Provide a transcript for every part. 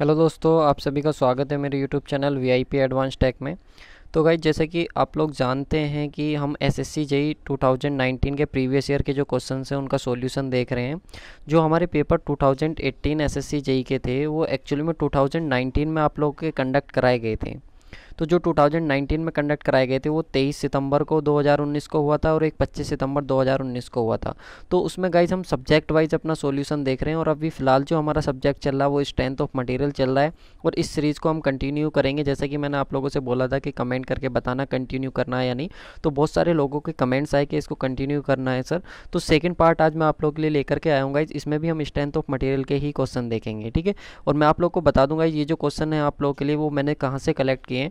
hello दोस्तों आप सभी का स्वागत है मेरे YouTube channel V I P Advance Tech में तो भाई जैसे कि आप लोग जानते हैं कि हम S S C JE two thousand nineteen के प्रीवियस ईयर के जो क्वेश्चन हैं उनका सॉल्यूशन देख रहे हैं जो हमारे paper two thousand eighteen S S C JE के थे वो एक्चुअली में टू थाउजेंड नाइनटीन में आप लोग के कंडक्ट कराए गए थे तो जो 2019 में कंडक्ट कराए गए थे वो 23 सितंबर को 2019 को हुआ था और एक 25 सितंबर 2019 को हुआ था तो उसमें गाइज हम सब्जेक्ट वाइज अपना सोल्यूशन देख रहे हैं और अभी फिलहाल जो हमारा सब्जेक्ट चल रहा है वो स्ट्रेंथ ऑफ मटेरियल चल रहा है और इस सीरीज़ को हम कंटिन्यू करेंगे जैसे कि मैंने आप लोगों से बोला था कि कमेंट करके बताना कंटिन्यू करना है या नहीं तो बहुत सारे लोगों के कमेंट्स आए कि इसको कंटिन्यू करना है सर तो सेकेंड पार्ट आज मैं आप लोगों के लिए लेकर के आया हूँ गाइज इसमें भी हम स्ट्रेंथ ऑफ मटेरियल के ही क्वेश्चन देखेंगे ठीक है और मैं आप लोग को बता दूंगा ये जो क्वेश्चन है आप लोगों के लिए वो मैंने कहाँ से कलेक्ट किए हैं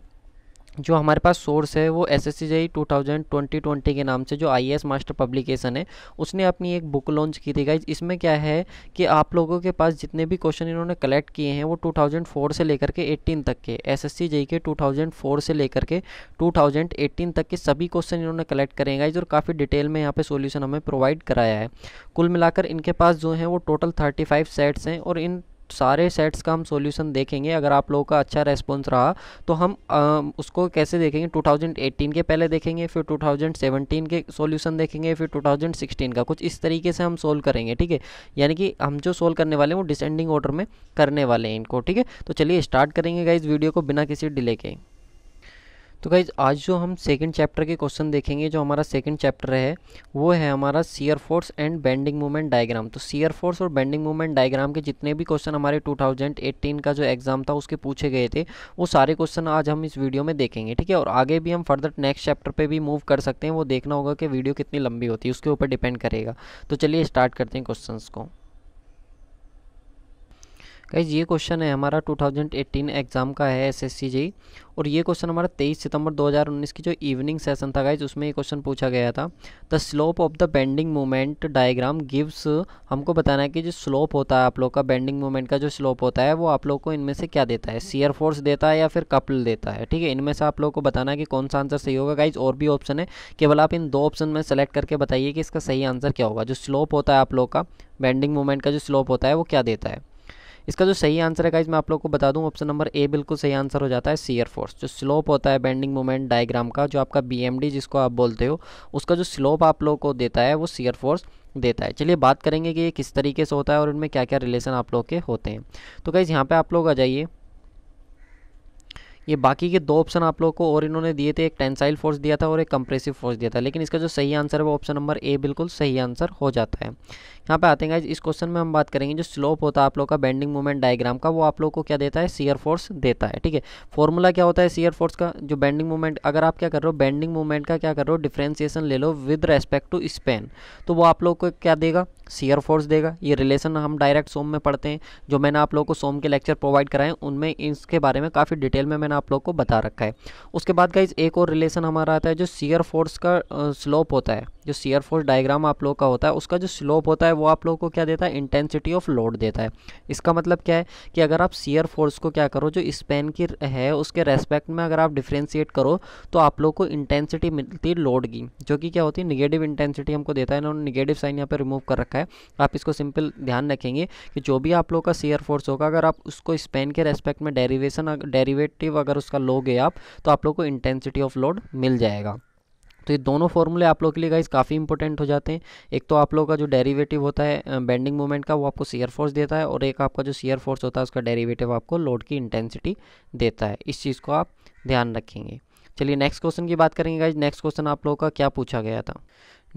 जो हमारे पास सोर्स है वो S S C JE two thousand twenty twenty के नाम से जो आई एस मास्टर पब्लिकेशन है उसने अपनी एक बुक लॉन्च की थी गाइज इसमें क्या है कि आप लोगों के पास जितने भी क्वेश्चन इन्होंने कलेक्ट किए हैं वो टू थाउजेंड फोर से लेकर के एटीन तक के एस एस सी जी के टू थाउजेंड फोर से लेकर के टू थाउजेंड एट्टीन तक के सभी क्वेश्चन इन्होंने कलेक्ट करें गाइज और काफ़ी डिटेल में यहाँ पर सोल्यूशन हमें प्रोवाइड कराया है कुल मिलाकर इनके पास जो है वो टोटल थर्टी फाइव सेट्स हैं और इन सारे सेट्स का हम सॉल्यूशन देखेंगे अगर आप लोगों का अच्छा रेस्पॉन्स रहा तो हम आ, उसको कैसे देखेंगे 2018 के पहले देखेंगे फिर 2017 के सॉल्यूशन देखेंगे फिर 2016 का कुछ इस तरीके से हम सोल्व करेंगे ठीक है यानी कि हम जो सोल्व करने वाले हैं वो डिसेंडिंग ऑर्डर में करने वाले हैं इनको ठीक है तो चलिए स्टार्ट करेंगे इस वीडियो को बिना किसी डिले के तो गाइज आज जो हम सेकंड चैप्टर के क्वेश्चन देखेंगे जो हमारा सेकंड चैप्टर है वो है हमारा shear force and bending movement diagram तो सीयर फोर्स और बेंडिंग मूवमेंट डायग्राम के जितने भी क्वेश्चन हमारे 2018 का जो एग्ज़ाम था उसके पूछे गए थे वो सारे क्वेश्चन आज हम इस वीडियो में देखेंगे ठीक है और आगे भी हम फर्दर नेक्स्ट चैप्टर पर भी मूव कर सकते हैं वो देखना होगा कि वीडियो कितनी लंबी होती है उसके ऊपर डिपेंड करेगा तो चलिए स्टार्ट करते हैं क्वेश्चन को गाइज ये क्वेश्चन है हमारा 2018 एग्ज़ाम का है एस एस जी और ये क्वेश्चन हमारा 23 सितंबर 2019 की जो इवनिंग सेशन था गाइज उसमें ये क्वेश्चन पूछा गया था the slope of the bending moment diagram gives हमको बताना है कि जो स्लोप होता है आप लोग का बेंडिंग मोमेंट का जो स्लोप होता है वो आप लोग को इनमें से क्या देता है सीयर फोर्स देता है या फिर कपल देता है ठीक है इनमें से आप लोग को बताना है कि कौन सा आंसर सही होगा गाइज और भी ऑप्शन है केवल आप इन दो ऑप्शन में सेलेक्ट करके बताइए कि इसका सही आंसर क्या होगा जो स्लोप होता है आप लोग का बेंडिंग मोमेंट का जो स्लोप होता है वो क्या देता है इसका जो सही आंसर है गाइज मैं आप लोग को बता दूं ऑप्शन नंबर ए बिल्कुल सही आंसर हो जाता है सीयर फोर्स जो स्लोप होता है बेंडिंग मोमेंट डायग्राम का जो आपका बी जिसको आप बोलते हो उसका जो स्लोप आप लोग को देता है वो सीयर फोर्स देता है चलिए बात करेंगे कि ये किस तरीके से होता है और उनमें क्या क्या रिलेशन आप लोग के होते हैं तो गाइज़ यहाँ पर आप लोग आ जाइए ये बाकी के दो ऑप्शन आप लोग को और इन्होंने दिए थे एक टेंसाइल फोर्स दिया था और एक कंप्रेसिव फोर्स दिया था लेकिन इसका जो सही आंसर है वो ऑप्शन नंबर ए बिल्कुल सही आंसर हो जाता है यहाँ पे आते हैं इस क्वेश्चन में हम बात करेंगे जो स्लोप होता है आप लोग का बेंडिंग मूवमेंट डायग्राम का वो आप लोग को क्या देता है सीयर फोर्स देता है ठीक है फॉर्मूला क्या होता है सीयर फोर्स का जो बेंडिंग मूवमेंट अगर आप क्या कर रहे हो बेंडिंग मूवमेंट का क्या कर रहे हो डिफ्रेंसिएशन ले लो विद रेस्पेक्ट टू स्पेन तो वो आप लोग को क्या देगा सीयर फोर्स देगा ये रिलेशन हम डायरेक्ट सोम में पढ़ते हैं जो मैंने आप लोगों को सोम के लेक्चर प्रोवाइड कराएं उनमें इसके बारे में काफ़ी डिटेल में मैंने आप लोग को बता रखा है उसके बाद का एक और रिलेशन हमारा आता है जो सीयर फोर्स का स्लोप होता है जो सीयर फोर्स डायग्राम आप लोग का होता है उसका जो स्लोप होता है वो आप लोग को क्या देता है इंटेंसिटी ऑफ लोड देता है इसका मतलब क्या है कि अगर आप सीयर फोर्स को क्या करो जो स्पेन की है उसके रेस्पेक्ट में अगर आप डिफ्रेंशिएट करो तो आप लोग को इंटेंसिटी मिलती है लोड की जो कि क्या होती है निगेटिव इंटेंसिटी हमको देता है इन्होंने निगेटिव साइन यहाँ पर रिमूव कर रखा है आप इसको सिंपल ध्यान रखेंगे कि जो भी आप लोग का सीयर फोर्स होगा अगर आप उसको स्पेन के रेस्पेक्ट में डेरीवेशन डेरीवेटिव अगर उसका लोगे आप तो आप लोग को इंटेंसिटी ऑफ लोड मिल जाएगा तो ये दोनों फॉर्मूले आप लोग के लिए गाइज काफ़ी इंपॉर्टेंट हो जाते हैं एक तो आप लोग का जो डेरिवेटिव होता है बेंडिंग मोमेंट का वो आपको सीयर फोर्स देता है और एक आपका जो सीयर फोर्स होता है उसका डेरिवेटिव आपको लोड की इंटेंसिटी देता है इस चीज़ को आप ध्यान रखेंगे चलिए नेक्स्ट क्वेश्चन की बात करेंगे गाइज नेक्स्ट क्वेश्चन आप लोगों का क्या पूछा गया था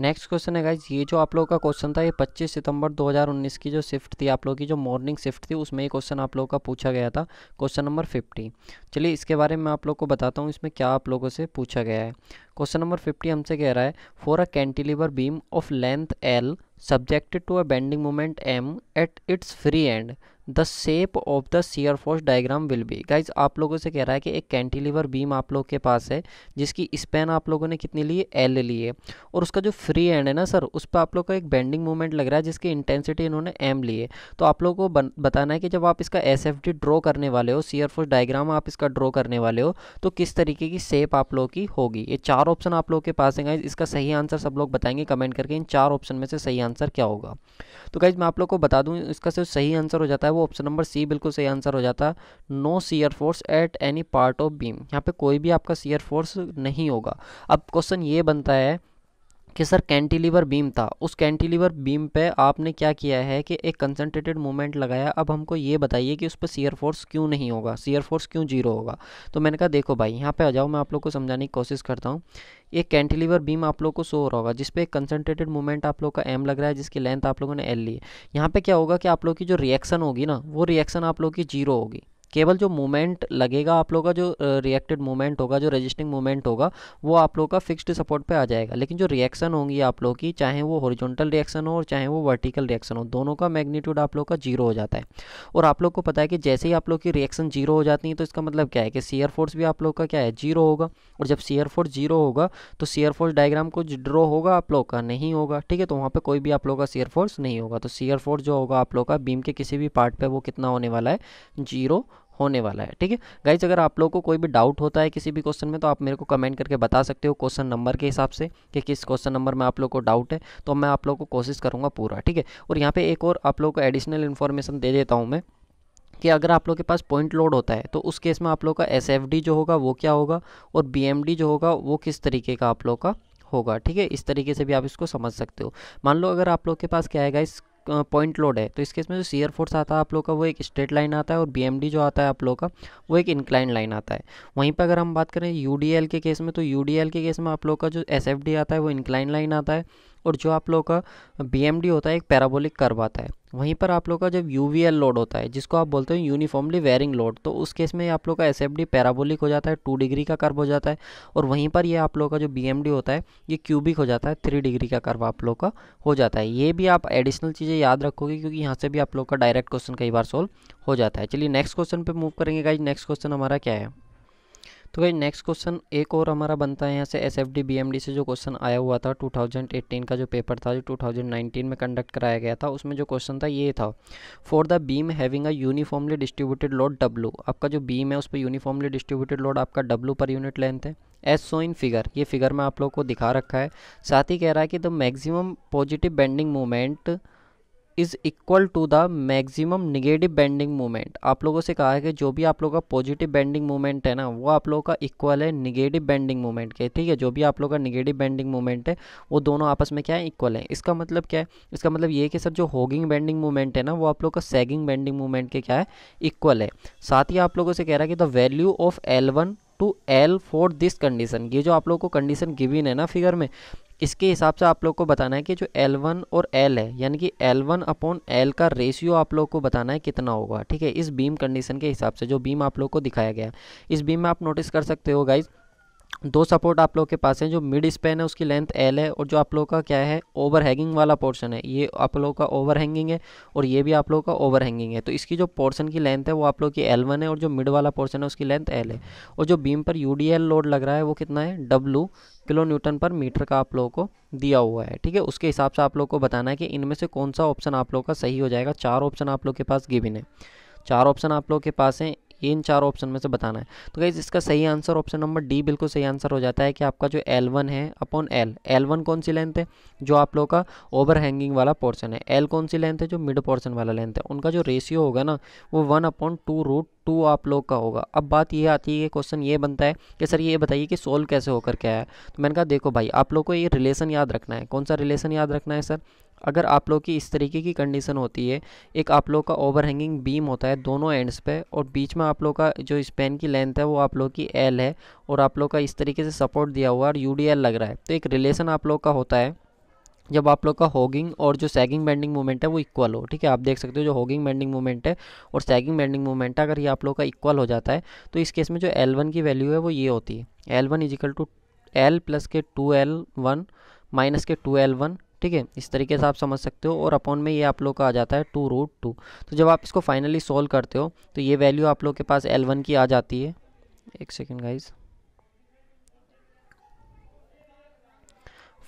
नेक्स्ट क्वेश्चन है गाइज ये जो आप लोगों का क्वेश्चन था ये 25 सितंबर 2019 की जो शिफ्ट थी आप लोगों की जो मॉर्निंग शिफ्ट थी उसमें ये क्वेश्चन आप लोगों का पूछा गया था क्वेश्चन नंबर 50 चलिए इसके बारे में आप लोग को बताता हूँ इसमें क्या आप लोगों से पूछा गया है क्वेश्चन नंबर 50 हमसे कह रहा है for a cantilever beam of length L subjected to a bending moment m at its free end the shape of the shear force diagram will be guys आप लोगों से कह रहा है कि एक कैंटिलीवर बीम आप लोग के पास है जिसकी स्पेन आप लोगों ने कितनी ली है एल ली है और उसका जो फ्री एंड है ना सर उस पर आप लोग का एक बेंडिंग मूवमेंट लग रहा है जिसकी इंटेंसिटी इन्होंने एम ली है तो आप लोगों को बताना है कि जब आप इसका एस एफ डी ड्रॉ करने वाले हो सीयर फोर्स डायग्राम आप इसका ड्रॉ करने वाले हो तो किस तरीके की शेप आप लोग की होगी ये चार ऑप्शन आप लोग के पास है गाइज इसका सही आंसर सब लोग बताएंगे कमेंट करके इन चार ऑप्शन में से सही आंसर आंसर क्या होगा तो गाइज मैं आप लोग को बता दूं इसका सिर्फ सही आंसर हो जाता है वो ऑप्शन नंबर सी बिल्कुल सही आंसर हो जाता है no shear force at any part of beam यहाँ पे कोई भी आपका सीयर फोर्स नहीं होगा अब क्वेश्चन ये बनता है कि सर कैंटिलीवर बीम था उस कैंटिलीवर बीम पे आपने क्या किया है कि एक कंसनट्रेटेड मूवमेंट लगाया अब हमको ये बताइए कि उस पर सीयर फोर्स क्यों नहीं होगा सीयर फोर्स क्यों जीरो होगा तो मैंने कहा देखो भाई यहाँ पे आ जाओ मैं आप लोग को समझाने की कोशिश करता हूँ एक कैंटिलीवर बीम आप लोग को सो हो रहा होगा जिसपे एक कंसनट्रेटेड मूवमेंट आप लोग का एम लग रहा है जिसकी लेंथ आप लोगों ने एल ली है यहाँ पर क्या होगा कि आप लोग की जो रिएक्शन होगी ना वो रिएक्शन आप लोग की जीरो होगी केवल जो मूवमेंट लगेगा आप लोग का जो रिएक्टेड मूवमेंट होगा जो रजिस्टिंग मूवमेंट होगा वो आप लोग का फिक्स्ड सपोर्ट पे आ जाएगा लेकिन जो रिएक्शन होंगी आप लोग की चाहे वो हॉरिजॉन्टल रिएक्शन हो और चाहे वो वर्टिकल रिएक्शन हो दोनों का मैग्नीट्यूड आप लोग का जीरो हो जाता है और आप लोग को पता है कि जैसे ही आप लोग की रिएक्शन जीरो हो जाती है तो इसका मतलब क्या है कि सीयर फोर्स भी आप लोग का क्या है जीरो होगा और जब सीयर फोर्स जीरो होगा तो सीयर फोर्स डायग्राम को ड्रॉ होगा आप लोग का नहीं होगा ठीक है तो वहाँ पर कोई भी आप लोग का सीयर फोर्स नहीं होगा तो सीयर फोर्स जो होगा आप लोग का बीम के किसी भी पार्ट पर वो कितना होने वाला है जीरो होने वाला है ठीक है गाइज अगर आप लोग को कोई भी डाउट होता है किसी भी क्वेश्चन में तो आप मेरे को कमेंट करके बता सकते हो क्वेश्चन नंबर के हिसाब से कि किस क्वेश्चन नंबर में आप लोग को डाउट है तो मैं आप लोग को कोशिश करूँगा पूरा ठीक है और यहाँ पर एक और आप लोग को एडिशनल इन्फॉर्मेशन दे देता हूँ मैं कि अगर आप लोग के पास पॉइंट लोड होता है तो उस केस में आप लोग का एस जो होगा वो क्या होगा और बी जो होगा वो किस तरीके का आप लोग का होगा ठीक है इस तरीके से भी आप इसको समझ सकते हो मान लो अगर आप लोग के पास क्या है इस पॉइंट लोड है तो इस केस में जो सीयर फोर्स आता है आप लोग का वो एक स्ट्रेट लाइन आता है और बी जो आता है आप लोग का वो एक इंक्लाइन लाइन आता है वहीं पर अगर हम बात करें यू के केस में तो यू के केस में आप लोग का जो एस आता है वो इंक्लाइन लाइन आता है और जो आप लोग का बी होता है एक पैराबोलिक कर्व आता है वहीं पर आप लोग का जब यू लोड होता है जिसको आप बोलते हो यूनिफॉर्मली वेयरिंग लोड तो उस केस में आप लोग का एस पैराबोलिक हो जाता है टू डिग्री का कर्व हो जाता है और वहीं पर ये आप लोग का जो बी होता है ये क्यूबिक हो जाता है थ्री डिग्री का कर्व आप लोग का हो जाता है ये भी आप एडिशनल चीज़ें याद रखोगे क्योंकि यहाँ से भी आप लोग का डायरेक्ट क्वेश्चन कई बार सोल्व हो जाता है चलिए नेक्स्ट क्वेश्चन पर मूव करेंगे गाइज नेक्स्ट क्वेश्चन हमारा क्या है तो भाई नेक्स्ट क्वेश्चन एक और हमारा बनता है यहाँ से S F D B M D से जो क्वेश्चन आया हुआ था 2018 का जो पेपर था जो 2019 में कंडक्ट कराया गया था उसमें जो क्वेश्चन था ये था for the beam having a uniformly distributed load W आपका जो बीम है उस पर यूनिफॉर्मली डिस्ट्रीब्यूटेड लोड आपका डब्लू पर यूनिट लेंथ है एस सो इन फिगर ये फिगर में आप लोग को दिखा रखा है साथ ही कह रहा है कि the maximum positive bending movement is equal to the maximum negative bending moment आप लोगों से कहा है कि जो भी आप लोगों का पॉजिटिव बेंडिंग मोमेंट है ना वो आप लोगों का इक्वल है निगेटिव बेंडिंग मोमेंट के ठीक है जो भी आप लोगों का निगेटिव बेंडिंग मोमेंट है वो दोनों आपस में क्या है इक्वल है इसका मतलब क्या है इसका मतलब ये कि सर जो होगिंग बेंडिंग मोमेंट है ना वो आप लोग का सैगिंग बेंडिंग मोमेंट के क्या है इक्वल है साथ ही आप लोगों से कह रहा है कि the value of L one to L for this condition ये जो आप लोग को कंडीशन गिविन है ना फिगर में इसके हिसाब से आप लोग को बताना है कि जो L1 और L है यानी कि L1 अपॉन एल का रेशियो आप लोग को बताना है कितना होगा ठीक है इस बीम कंडीशन के हिसाब से जो बीम आप लोग को दिखाया गया है इस बीम में आप नोटिस कर सकते हो गाइज़ दो सपोर्ट आप लोग के पास है जो मिड स्पेन है उसकी लेंथ एल है और जो आप लोग का क्या है ओवर हैंगिंग वाला पोर्शन है ये आप लोग का ओवर हैंगिंग है और ये भी आप लोग का ओवर हैंगिंग है तो इसकी जो पोर्शन की लेंथ है वो आप लोग की एल वन है और जो मिड वाला पोर्शन है उसकी लेंथ एल है और जो बीम पर यू लोड लग रहा है वो कितना है W kilo newton per metre का आप लोगों को दिया हुआ है ठीक है उसके हिसाब से आप लोग को बताना है कि इनमें से कौन सा ऑप्शन आप लोग का सही हो जाएगा चार ऑप्शन आप लोग के पास गिविन है चार ऑप्शन आप लोग के पास हैं ये इन चार ऑप्शन में से बताना है तो गाइज इसका सही आंसर ऑप्शन नंबर डी बिल्कुल सही आंसर हो जाता है कि आपका जो एल वन है अपॉन एल एल वन कौन सी लेंथ है जो आप लोग का ओवर हैंगिंग वाला पोर्सन है एल कौन सी लेंथ है जो मिड पोर्सन वाला लेंथ है उनका जो रेशियो होगा ना वो one upon two root two आप लोग का होगा अब बात ये आती है क्वेश्चन ये बनता है कि सर ये बताइए कि सोल्व कैसे होकर क्या है तो मैंने कहा देखो भाई आप लोग को ये रिलेशन याद रखना है कौन सा रिलेशन याद रखना है सर अगर आप लोग की इस तरीके की कंडीशन होती है एक आप लोग का ओवरहैंगिंग बीम होता है दोनों एंड्स पे और बीच में आप लोग का जो स्पेन की लेंथ है वो आप लोग की एल है और आप लोग का इस तरीके से सपोर्ट दिया हुआ है और यू लग रहा है तो एक रिलेशन आप लोग का होता है जब आप लोग का होगिंग और जो सैगिंग बेंडिंग मूवमेंट है वो इक्वल हो ठीक है आप देख सकते हो जो होगिंग बेंडिंग मूवमेंट है और सैगिंग बेंडिंग मूवमेंट है अगर ये आप लोग का इक्वल हो जाता है तो इस केस में जो एल वन की वैल्यू है वो ये होती है L one equal to L plus K two L one minus K two L one ठीक है इस तरीके से आप समझ सकते हो और अपॉन में ये आप लोग का आ जाता है टू रूट टू तो जब आप इसको फाइनली सोल्व करते हो तो ये वैल्यू आप लोग के पास एल वन की आ जाती है एक सेकेंड गाइज़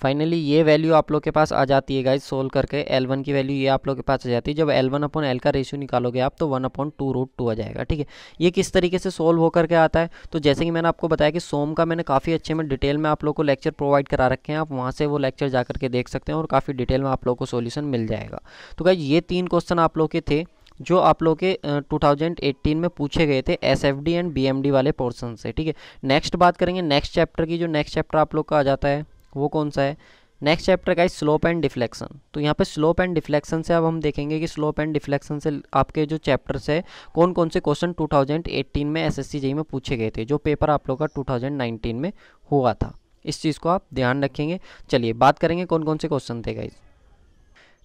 फाइनली ये वैल्यू आप लोग के पास आ जाती है गाइज सोल्व करके एल वन की वैल्यू ये आप लोग के पास आ जाती है जब एल वन अपॉन एल का रेशियो निकालोगे आप तो one upon two root two आ जाएगा ठीक है ये किस तरीके से सोल्व होकर के आता है तो जैसे कि मैंने आपको बताया कि सोम का मैंने काफ़ी अच्छे में डिटेल में आप लोग को लेक्चर प्रोवाइड करा रखे हैं आप वहाँ से वो लेक्चर जा करके देख सकते हैं और काफ़ी डिटेल में आप लोग को सोल्यूशन मिल जाएगा तो गाइज ये तीन क्वेश्चन आप लोग के थे जो आप लोग के 2018 में पूछे गए थे S F D and B M D वाले पोर्सन से ठीक है नेक्स्ट बात करेंगे नेक्स्ट चैप्टर की जो नेक्स्ट चैप्टर आप लोग का आ जाता है वो कौन सा है नेक्स्ट चैप्टर का स्लोप एंड डिफ्लेक्शन तो यहाँ पे स्लोप एंड डिफ्लेक्शन से अब हम देखेंगे कि स्लोप एंड डिफ्लेक्शन से आपके जो चैप्टर्स है कौन कौन से क्वेश्चन 2018 में एसएससी एस में पूछे गए थे जो पेपर आप लोग का 2019 में हुआ था इस चीज़ को आप ध्यान रखेंगे चलिए बात करेंगे कौन कौन से क्वेश्चन थे गाइज़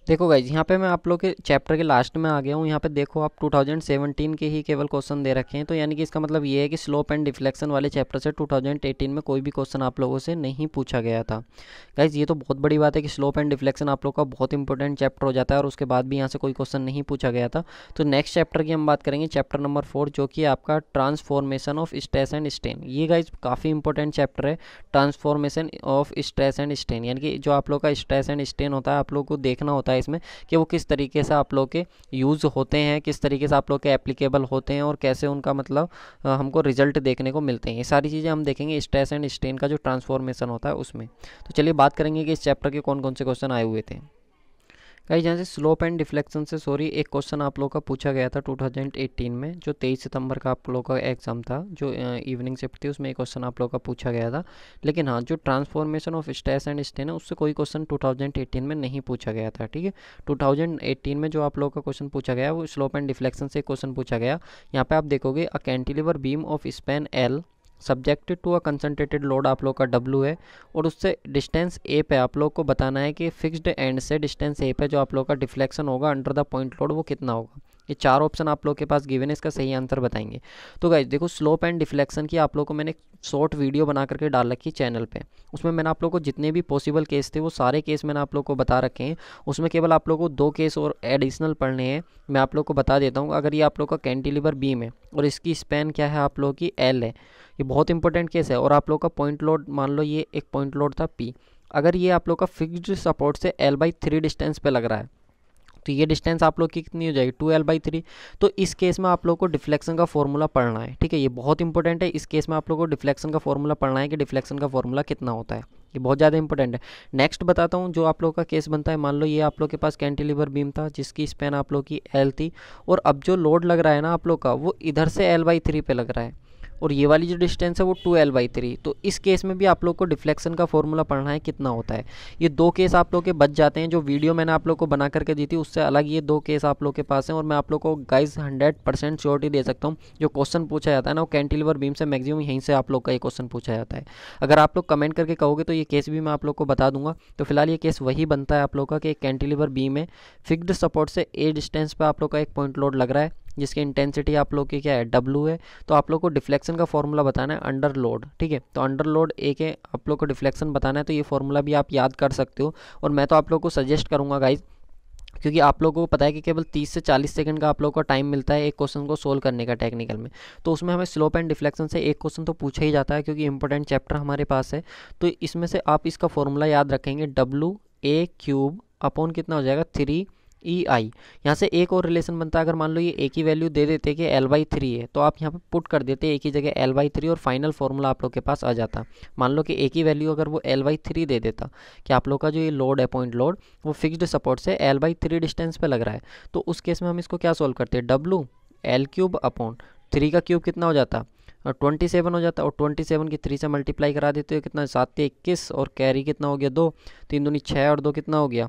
देखो गाइज यहाँ पे मैं आप लोग के चैप्टर के लास्ट में आ गया हूँ यहाँ पे देखो आप 2017 के ही केवल क्वेश्चन दे रखे हैं तो यानी कि इसका मतलब ये है कि स्लोप एंड डिफ्लेक्शन वाले चैप्टर से 2018 में कोई भी क्वेश्चन आप लोगों से नहीं पूछा गया था गाइज ये तो बहुत बड़ी बात है कि स्लोप एंड डिफ्लेक्शन आप लोग का बहुत इंपॉर्टेंट चैप्टर हो जाता है और उसके बाद भी यहाँ से कोई क्वेश्चन नहीं पूछा गया था तो नेक्स्ट चैप्टर की हम बात करेंगे चैप्टर नंबर फोर जो कि आपका transformation of stress and strain ये गाइज काफ़ी इंपॉर्टेंट चैप्टर है transformation of stress and strain यानी कि जो आप लोग का स्ट्रेस एंड स्टेन होता है आप लोग को देखना होता है होता है इसमें कि वो किस तरीके से आप लोग के यूज़ होते हैं किस तरीके से आप लोग के एप्लीकेबल होते हैं और कैसे उनका मतलब हमको रिजल्ट देखने को मिलते हैं ये सारी चीज़ें हम देखेंगे स्ट्रेस एंड स्ट्रेन का जो ट्रांसफॉर्मेशन होता है उसमें तो चलिए बात करेंगे कि इस चैप्टर के कौन कौन से क्वेश्चन आए हुए थे कई जहाँ से स्लोप एंड डिफ्लेक्शन से सॉरी एक क्वेश्चन आप लोग का पूछा गया था 2018 में जो 23 सितंबर का आप लोगों का एग्जाम था जो इवनिंग शिफ्ट थी उसमें एक क्वेश्चन आप लोग का पूछा गया था लेकिन हाँ जो transformation of stress and strain है उससे कोई क्वेश्चन 2018 में नहीं पूछा गया था ठीक है टू में जो आप लोग का क्वेश्चन पूछा गया वो स्लोप एंड डिफ्लेक्शन से क्वेश्चन पूछा गया यहाँ पर आप देखोगे a cantilever beam of span L subjected to a concentrated load आप लोग का डब्लू है और उससे डिस्टेंस ए पे आप लोग को बताना है कि फिक्स्ड एंड से डिस्टेंस ए पे जो आप लोग का डिफ्लेक्शन होगा अंडर द पॉइंट लोड वो कितना होगा ये चार ऑप्शन आप लोग के पास गिवन है इसका सही आंसर बताएंगे तो गाइज देखो स्लोप एंड डिफ्लेक्शन की आप लोग को मैंने शॉर्ट वीडियो बना करके डाल रखी चैनल पे उसमें मैंने आप लोग को जितने भी पॉसिबल केस थे वो सारे केस मैंने आप लोग को बता रखे हैं उसमें केवल आप लोग को दो केस और एडिशनल पढ़ने हैं मैं आप लोग को बता देता हूँ अगर ये आप लोग का कैंटिलीवर बीम है और इसकी स्पेन क्या है आप लोग की एल है ये बहुत इंपॉर्टेंट केस है और आप लोग का पॉइंट लोड मान लो ये एक पॉइंट लोड था पी अगर ये आप लोग का फिक्स्ड सपोर्ट से एल बाई थ्री डिस्टेंस पे लग रहा है तो ये डिस्टेंस आप लोग की कितनी हो जाएगी टू एल बाई थ्री तो इस केस में आप लोग को डिफ्लेक्शन का फॉर्मूला पढ़ना है ठीक है ये बहुत इंपॉर्टेंट है इस केस में आप लोग को डिफ्लेक्शन का फॉर्मूला पढ़ना है कि डिफ्लेक्शन का फॉर्मूला कितना होता है ये बहुत ज़्यादा इंपॉर्टेंट है नेक्स्ट बताता हूँ जो आप लोग का केस बनता है मान लो ये आप लोग के पास कैंटिलीवर बीम था जिसकी स्पेन आप लोग की एल थी और अब जो लोड लग रहा है ना आप लोग का वो इधर से एल बाई थ्री पे लग रहा है और ये वाली जो डिस्टेंस है वो टू एल बाई थ्री तो इस केस में भी आप लोग को डिफ्लेक्शन का फॉर्मूला पढ़ना है कितना होता है ये दो केस आप लोग के बच जाते हैं जो वीडियो मैंने आप लोग को बना करके दी थी उससे अलग ये दो केस आप लोग के पास हैं और मैं आप लोग को गाइज हंड्रेड परसेंट श्योरिटी दे सकता हूँ जो क्वेश्चन पूछा जाता है ना वो कैंटिलीवर बीम से मैक्सिमम यहीं से आप लोग का ये क्वेश्चन पूछा जाता है अगर आप लोग कमेंट करके कहोगे तो ये केस भी मैं आप लोग को बता दूंगा तो फिलहाल ये केस वही बनता है आप लोग का कि एक कैंटिलीवर बीम है फिक्स्ड सपोर्ट से ए डिस्टेंस पर आप लोग का एक पॉइंट लोड लग रहा है जिसकी इंटेंसिटी आप लोग की क्या है डब्लू है तो आप लोग को डिफ्लेक्शन का फॉर्मूला बताना है अंडर लोड ठीक है तो अंडर लोड ए के आप लोग को डिफ्लेक्शन बताना है तो ये फॉर्मूला भी आप याद कर सकते हो और मैं तो आप लोग को सजेस्ट करूँगा गाइज़ क्योंकि आप लोगों को पता है कि केवल 30 से 40 सेकंड का आप लोगों का टाइम मिलता है एक क्वेश्चन को सोल्व करने का टेक्निकल में तो उसमें हमें स्लोप एंड डिफ्लेक्शन से एक क्वेश्चन तो पूछा ही जाता है क्योंकि इंपॉर्टेंट चैप्टर हमारे पास है तो इसमें से आप इसका फॉर्मूला याद रखेंगे डब्लू ए क्यूब अपॉन कितना हो जाएगा थ्री ई e आई यहाँ से एक और रिलेशन बनता है अगर मान लो ये एक ही वैल्यू दे देते कि एल बाई थ्री है तो आप यहाँ पे पुट कर देते एक ही जगह एल बाई थ्री और फाइनल फॉर्मूला आप लोग के पास आ जाता मान लो कि एक ही वैल्यू अगर वो एल बाई थ्री दे देता कि आप लोग का जो ये लोड है पॉइंट लोड वो फिक्सड सपोर्ट से एल बाई थ्री डिस्टेंस पर लग रहा है तो उस केस में हम इसको क्या सॉल्व करते हैं W L cube upon three का क्यूब कितना हो जाता और ट्वेंटी सेवन हो जाता और ट्वेंटी सेवन की थ्री से मल्टीप्लाई करा देते हो कितना सात इक्कीस और कैरी कितना हो गया दो तीन दूनी छः और दो कितना हो गया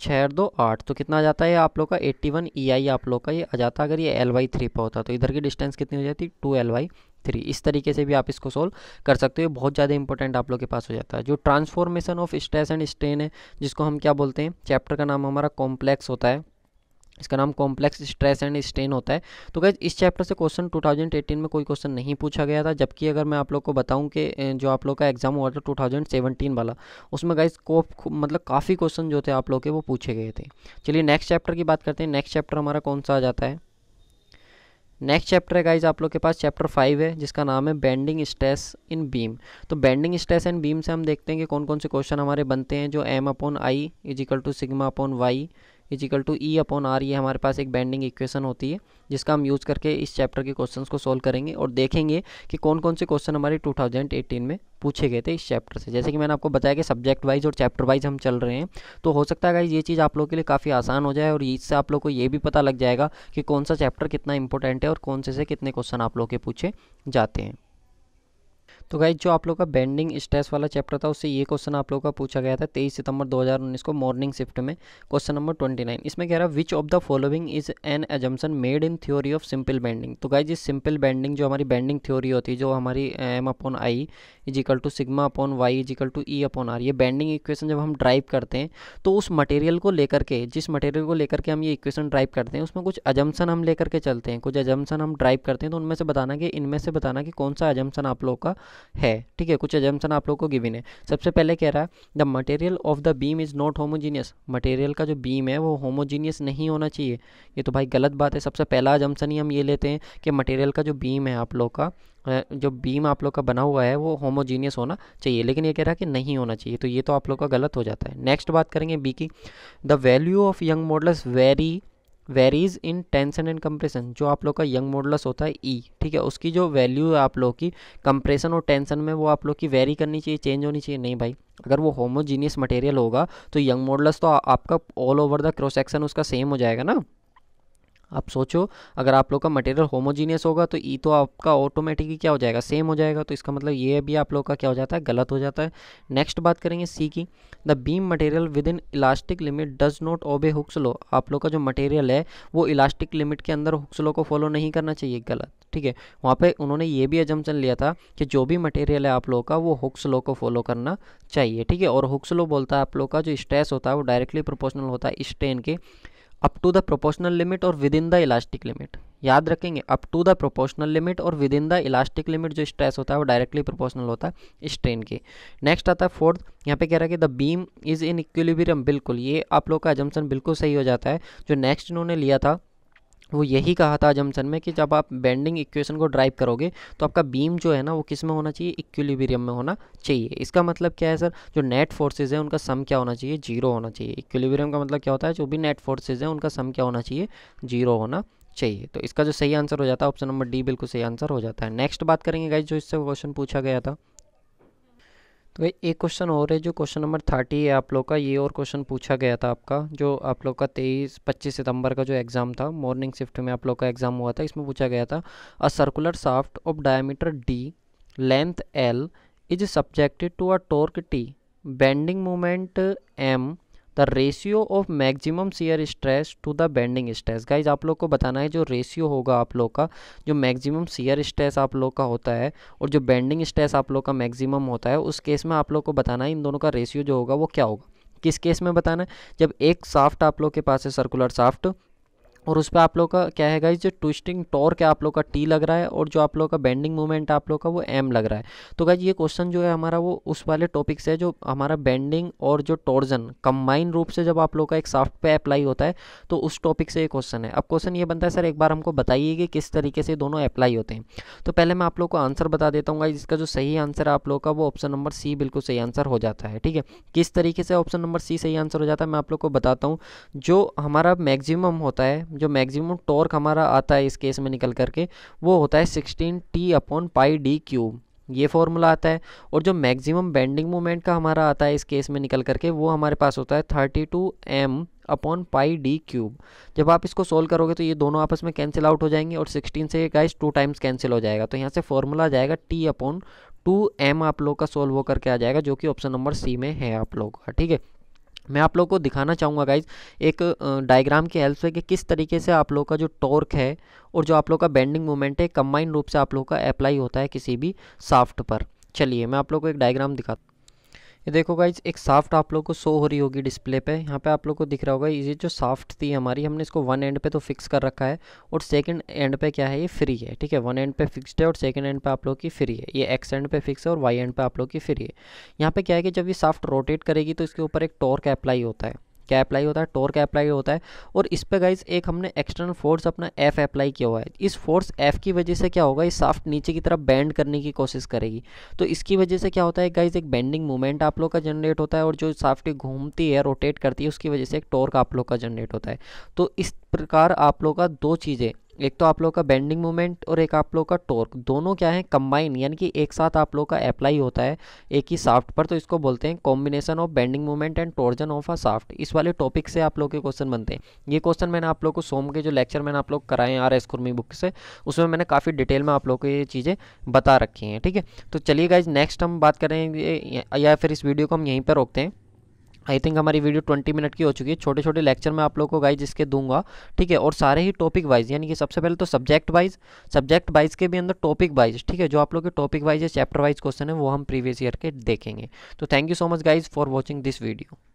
छः दो आठ तो कितना आ जाता है आप लोग का eighty one E e I आप लोग का ये आ जाता अगर ये एल वाई थ्री पर होता तो इधर की डिस्टेंस कितनी हो जाती टू एल वाई थ्री इस तरीके से भी आप इसको सोल्व कर सकते हो बहुत ज़्यादा इंपॉर्टेंट आप लोग के पास हो जाता है जो transformation of stress and strain है जिसको हम क्या बोलते हैं चैप्टर का नाम हमारा कॉम्प्लेक्स होता है इसका नाम कॉम्प्लेक्स स्ट्रेस एंड स्टेन होता है तो गैज इस चैप्टर से क्वेश्चन 2018 में कोई क्वेश्चन नहीं पूछा गया था जबकि अगर मैं आप लोग को बताऊं कि जो आप लोग का एग्जाम हुआ था 2017 वाला उसमें गैज को मतलब काफ़ी क्वेश्चन जो थे आप लोग के वो पूछे गए थे चलिए नेक्स्ट चैप्टर की बात करते हैं नेक्स्ट चैप्टर हमारा कौन सा आ जाता है नेक्स्ट चैप्टर है गाइज आप लोग के पास चैप्टर फाइव है जिसका नाम है बैंडिंग स्ट्रेस इन बीम तो बैंडिंग स्ट्रेस एंड बीम से हम देखते हैं कि कौन कौन से क्वेश्चन हमारे बनते हैं जो M upon I equal to sigma upon Y equal to E upon R ये हमारे पास एक बैंडिंग इक्वेशन होती है जिसका हम यूज़ करके इस चैप्टर के क्वेश्चंस को सोल्व करेंगे और देखेंगे कि कौन कौन से क्वेश्चन हमारे 2018 में पूछे गए थे इस चैप्टर से जैसे कि मैंने आपको बताया कि सब्जेक्ट वाइज और चैप्टर वाइज हम चल रहे हैं तो हो सकता है ये चीज़ आप लोग के लिए काफ़ी आसान हो जाए और इससे आप लोग को ये भी पता लग जाएगा कि कौन सा चैप्टर कितना इंपॉर्टेंट है और कौन से से कितने क्वेश्चन आप लोग के पूछे जाते हैं तो गाइज जो आप लोग का बेंडिंग स्ट्रेस वाला चैप्टर था उससे ये क्वेश्चन आप लोग का पूछा गया था तेईस सितंबर 2019 को मॉर्निंग शिफ्ट में क्वेश्चन नंबर 29 इसमें कह रहा है which of the following is an assumption made in theory of simple bending तो गाइज इस सिंपल बैंडिंग जो हमारी बैंडिंग थ्योरी होती है जो हमारी M upon I equal to sigma upon Y equal to E upon R ये bending equation जब हम ड्राइव करते हैं तो उस मटेरियल को लेकर के जिस मटेरियल को लेकर के हम ये इक्वेशन ड्राइव करते हैं उसमें कुछ एजम्सन हम लेकर के चलते हैं कुछ अजम्पन हम ड्राइव करते हैं तो उनमें से बताना कि इनमें से बताना कि कौन सा अजम्पन आप लोग का है ठीक है कुछ एजम्पन आप लोग को गिविन है सबसे पहले कह रहा है the material of the beam is not homogeneous material का जो बीम है वो होमोजीनियस नहीं होना चाहिए ये तो भाई गलत बात है सबसे पहला एजम्पन ही हम ये लेते हैं कि मटेरियल का जो बीम है आप लोग का जो बीम आप लोग का बना हुआ है वो होमोजीनियस होना चाहिए लेकिन ये कह रहा है कि नहीं होना चाहिए तो ये तो आप लोग का गलत हो जाता है नेक्स्ट बात करेंगे बी की the value of Young's modulus very varies in tension and compression जो आप लोग का यंग मॉडलस होता है ई e, ठीक है उसकी जो वैल्यू है आप लोग की कंप्रेशन और टेंशन में वो आप लोग की वेरी करनी चाहिए चेंज होनी चाहिए नहीं भाई अगर वो होमोजीनियस मटेरियल होगा तो यंग मॉडल्स तो आ, आपका all over the cross section उसका सेम हो जाएगा ना आप सोचो अगर आप लोग का मटेरियल होमोजीनियस होगा तो ई तो आपका ऑटोमेटिकली क्या हो जाएगा सेम हो जाएगा तो इसका मतलब ये भी आप लोग का क्या हो जाता है गलत हो जाता है नेक्स्ट बात करेंगे सी की the beam material within elastic limit does not obey Hooke's law आप लोग का जो मटेरियल है वो इलास्टिक लिमिट के अंदर हुक्स लो को फॉलो नहीं करना चाहिए गलत ठीक है वहाँ पर उन्होंने ये भी एजम्पन लिया था कि जो भी मटेरियल है आप लोगों का वो हुक्स लो को फॉलो करना चाहिए ठीक है और हुक्स लो बोलता है आप लोग का जो स्ट्रेस होता है वो डायरेक्टली प्रोपोर्शनल होता है स्ट्रेन के up to the proportional limit और within the elastic limit याद रखेंगे up to the proportional limit और within the elastic limit जो स्ट्रेस होता है वो डायरेक्टली प्रोपोर्शनल होता है स्ट्रेन के नेक्स्ट आता है फोर्थ यहाँ पे कह रहा है कि the beam is in equilibrium बिल्कुल ये आप लोग का एजम्पन बिल्कुल सही हो जाता है जो नेक्स्ट इन्होंने लिया था वो यही कहा था जमसन में कि जब आप बेंडिंग इक्वेशन को ड्राइव करोगे तो आपका बीम जो है ना वो किस में होना चाहिए इक्विलिब्रियम में होना चाहिए इसका मतलब क्या है सर जो नेट फोर्सेज हैं उनका सम क्या होना चाहिए जीरो होना चाहिए इक्विलिब्रियम का मतलब क्या होता है जो भी नेट फोर्सेज हैं उनका सम क्या होना चाहिए जीरो होना चाहिए तो इसका जो सही आंसर हो जाता है ऑप्शन नंबर डी बिल्कुल सही आंसर हो जाता है नेक्स्ट बात करेंगे गाइज जो इससे क्वेश्चन पूछा गया था तो एक क्वेश्चन और है जो क्वेश्चन नंबर थर्टी है आप लोग का ये और क्वेश्चन पूछा गया था आपका जो आप लोग का तेईस पच्चीस सितंबर का जो एग्ज़ाम था मॉर्निंग शिफ्ट में आप लोग का एग्ज़ाम हुआ था इसमें पूछा गया था a circular shaft of diameter D length L is subjected to a torque T bending moment M the ratio of maximum shear stress to the bending stress guys आप लोग को बताना है जो रेशियो होगा आप लोग का जो मैक्सिमम सीयर स्ट्रेस आप लोग का होता है और जो बेंडिंग स्ट्रेस आप लोग का मैक्सिमम होता है उस केस में आप लोग को बताना है इन दोनों का रेशियो जो होगा वो क्या होगा किस केस में बताना है जब एक साफ्ट आप लोग के पास है सर्कुलर साफ्ट और उस पर आप लोग का क्या है गाइज जो ट्विस्टिंग टॉर्क है आप लोग का टी लग रहा है और जो आप लोग का बेंडिंग मूवमेंट आप लोग का वो एम लग रहा है तो गाइज ये क्वेश्चन जो है हमारा वो उस वाले टॉपिक से जो हमारा बेंडिंग और जो टॉर्जन कंबाइन रूप से जब आप लोग का एक साफ्ट पे अप्लाई होता है तो उस टॉपिक से ये क्वेश्चन है अब क्वेश्चन ये बनता है सर एक बार हमको बताइए कि किस तरीके से दोनों अप्लाई होते हैं तो पहले मैं आप लोग को आंसर बता देता हूँ गाइज इसका जो सही आंसर है आप लोग का वो ऑप्शन नंबर सी बिल्कुल सही आंसर हो जाता है ठीक है किस तरीके से ऑप्शन नंबर सी सही आंसर हो जाता है मैं आप लोग को बताता हूँ जो हमारा मैगजिमम होता है जो मैक्सिमम टॉर्क हमारा आता है इस केस में निकल करके वो होता है sixteen T upon pi D cube ये फॉर्मूला आता है और जो मैक्सिमम बेंडिंग मोमेंट का हमारा आता है इस केस में निकल करके वो हमारे पास होता है thirty two M upon pi D cube जब आप इसको सोल्व करोगे तो ये दोनों आपस में कैंसिल आउट हो जाएंगे और 16 से गाइस टू टाइम्स कैंसिल हो जाएगा तो यहाँ से फॉर्मूला जाएगा टी अपॉन टू एम आप लोग का सोल्व होकर के आ जाएगा जो कि ऑप्शन नंबर सी में है आप लोग का ठीक है मैं आप लोग को दिखाना चाहूँगा गाइज एक डायग्राम की हेल्प से कि किस तरीके से आप लोग का जो टॉर्क है और जो आप लोग का बेंडिंग मोमेंट है कंबाइन रूप से आप लोग का अप्लाई होता है किसी भी साफ्ट पर चलिए मैं आप लोग को एक डायग्राम दिखाता ये देखो गाइज एक साफ्ट आप लोग को शो हो रही होगी डिस्प्ले पे यहाँ पे आप लोग को दिख रहा होगा ये जो साफ्ट थी हमारी हमने इसको वन एंड पे तो फिक्स कर रखा है और सेकंड एंड पे क्या है ये फ्री है ठीक है वन एंड पे फिक्स्ड है और सेकंड एंड पे आप लोग की फ्री है ये एक्स एंड पे फिक्स है और वाई एंड पे आप लोग की फ्री है यहाँ पे क्या है कि जब ये साफ्ट रोटेट करेगी तो इसके ऊपर एक टॉर्क अप्लाई होता है क्या अप्लाई होता है टोर्क अप्लाई होता है और इस पर गाइज एक हमने एक्सटर्नल फोर्स अपना एफ अप्लाई किया हुआ है इस फोर्स एफ की वजह से क्या होगा ये साफ्ट नीचे की तरफ बैंड करने की कोशिश करेगी तो इसकी वजह से क्या होता है गाइज एक बैंडिंग मूवमेंट आप लोग का जनरेट होता है और जो साफ्ट घूमती है रोटेट करती है उसकी वजह से एक टोर्क आप लोग का जनरेट होता है तो इस प्रकार आप लोग का दो चीज़ें एक तो आप लोग का बेंडिंग मोमेंट और एक आप लोग का टॉर्क दोनों क्या है कंबाइन यानी कि एक साथ आप लोग का अप्लाई होता है एक ही साफ्ट पर तो इसको बोलते हैं combination of bending moment and torsion of a shaft इस वाले टॉपिक से आप लोग के क्वेश्चन बनते हैं ये क्वेश्चन मैंने आप लोग को सोम के जो लेक्चर मैंने आप लोग कराए आर एस कुर्मी बुक से उसमें मैंने काफ़ी डिटेल में आप लोग को ये चीज़ें बता रखी हैं ठीक है तो चलिए गाइज नेक्स्ट हम बात करें या फिर इस वीडियो को हम यहीं पर रोकते हैं आई थिंक हमारी वीडियो ट्वेंटी मिनट की हो चुकी है छोटे छोटे लेक्चर में आप लोगों को गाइज इसके दूंगा ठीक है और सारे ही टॉपिक वाइज यानी कि सबसे पहले तो सब्जेक्ट वाइज सब्जेक्ट वाइज के भी अंदर टॉपिक वाइज ठीक है जो आप लोग के टॉपिक वाइज या चैप्टर वाइज क्वेश्चन है वो हम प्रीवियस ईयर के देखेंगे तो thank you so much guys for watching this video